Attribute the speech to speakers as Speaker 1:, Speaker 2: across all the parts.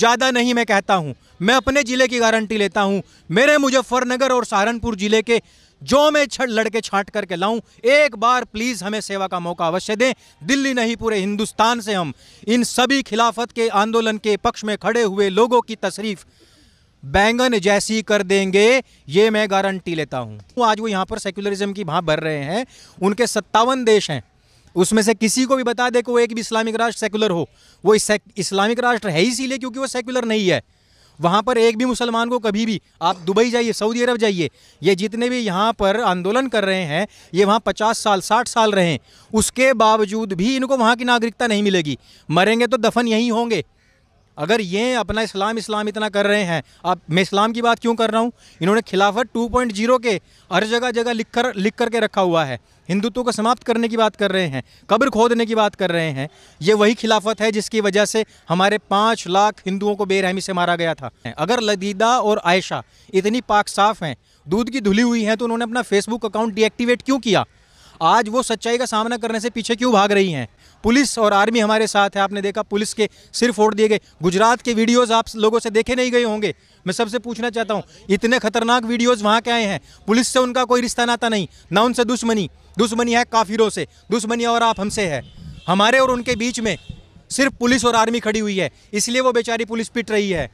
Speaker 1: ज़्यादा नहीं मैं कहता हूँ मैं अपने ज़िले की गारंटी लेता हूँ मेरे मुजफ्फरनगर और सहारनपुर ज़िले के जो मैं छड़ लड़के छांट करके लाऊं एक बार प्लीज़ हमें सेवा का मौका अवश्य दें दिल्ली नहीं पूरे हिंदुस्तान से हम इन सभी खिलाफत के आंदोलन के पक्ष में खड़े हुए लोगों की तशरीफ़ बैंगन जैसी कर देंगे ये मैं गारंटी लेता हूँ आज वो यहाँ पर सेक्युलरिज्म की भाँप भर रहे हैं उनके सत्तावन देश हैं उसमें से किसी को भी बता दे कि वो एक भी इस्लामिक राष्ट्र सेकुलर हो वो इस्लामिक राष्ट्र है इसीलिए क्योंकि वो सेकुलर नहीं है वहाँ पर एक भी मुसलमान को कभी भी आप दुबई जाइए सऊदी अरब जाइए ये जितने भी यहाँ पर आंदोलन कर रहे हैं ये वहाँ पचास साल साठ साल रहे हैं उसके बावजूद भी इनको वहाँ की नागरिकता नहीं मिलेगी मरेंगे तो दफन यहीं होंगे अगर ये अपना इस्लाम इस्लाम इतना कर रहे हैं आप मैं इस्लाम की बात क्यों कर रहा हूँ इन्होंने खिलाफत 2.0 के हर जगह जगह लिख कर लिख करके रखा हुआ है हिंदुत्व को समाप्त करने की बात कर रहे हैं कब्र खोदने की बात कर रहे हैं ये वही खिलाफत है जिसकी वजह से हमारे पाँच लाख हिंदुओं को बेरहमी से मारा गया था अगर लदीदा और आयशा इतनी पाक साफ़ हैं दूध की धुली हुई हैं तो उन्होंने अपना फेसबुक अकाउंट डीएक्टिवेट क्यों किया आज वो सच्चाई का सामना करने से पीछे क्यों भाग रही हैं पुलिस और आर्मी हमारे साथ है आपने देखा पुलिस के सिर फोड़ दिए गए गुजरात के वीडियोज़ आप लोगों से देखे नहीं गए होंगे मैं सबसे पूछना चाहता हूँ इतने खतरनाक वीडियोज़ वहाँ के आए हैं पुलिस से उनका कोई रिश्ता नाता नहीं ना उनसे दुश्मनी दुश्मनी है काफिरों से दुश्मनी और आप हमसे है हमारे और उनके बीच में सिर्फ पुलिस और आर्मी खड़ी हुई है इसलिए वो बेचारी पुलिस पिट रही है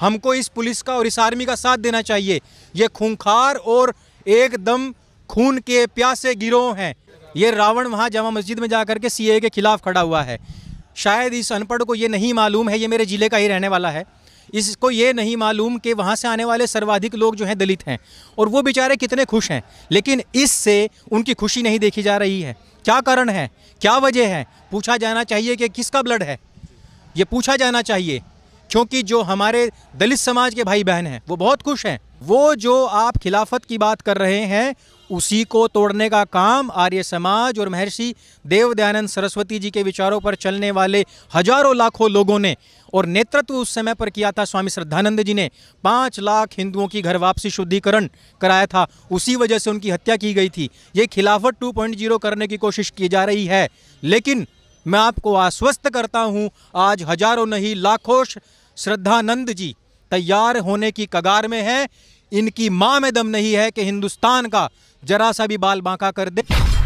Speaker 1: हमको इस पुलिस का और इस आर्मी का साथ देना चाहिए ये खूंखार और एकदम खून के प्यासे गिरोह हैं ये रावण वहाँ जामा मस्जिद में जा करके सी के खिलाफ खड़ा हुआ है शायद इस अनपढ़ को ये नहीं मालूम है ये मेरे ज़िले का ही रहने वाला है इसको ये नहीं मालूम कि वहाँ से आने वाले सर्वाधिक लोग जो हैं दलित हैं और वो बेचारे कितने खुश हैं लेकिन इससे उनकी खुशी नहीं देखी जा रही है क्या कारण है क्या वजह है पूछा जाना चाहिए कि किसका ब्लड है ये पूछा जाना चाहिए क्योंकि जो हमारे दलित समाज के भाई बहन हैं वो बहुत खुश हैं वो जो आप खिलाफत की बात कर रहे हैं उसी को तोड़ने का काम आर्य समाज और महर्षि देव दयानंद सरस्वती जी के विचारों पर चलने वाले हजारों लाखों लोगों ने और नेतृत्व उस समय पर किया था स्वामी श्रद्धानंद जी ने पाँच लाख हिंदुओं की घर वापसी शुद्धिकरण कराया था उसी वजह से उनकी हत्या की गई थी ये खिलाफत 2.0 करने की कोशिश की जा रही है लेकिन मैं आपको आश्वस्त करता हूँ आज हजारों नहीं लाखों श्रद्धानंद जी तैयार होने की कगार में हैं इनकी माँ में दम नहीं है कि हिंदुस्तान का जरा सा भी बाल बांका कर दे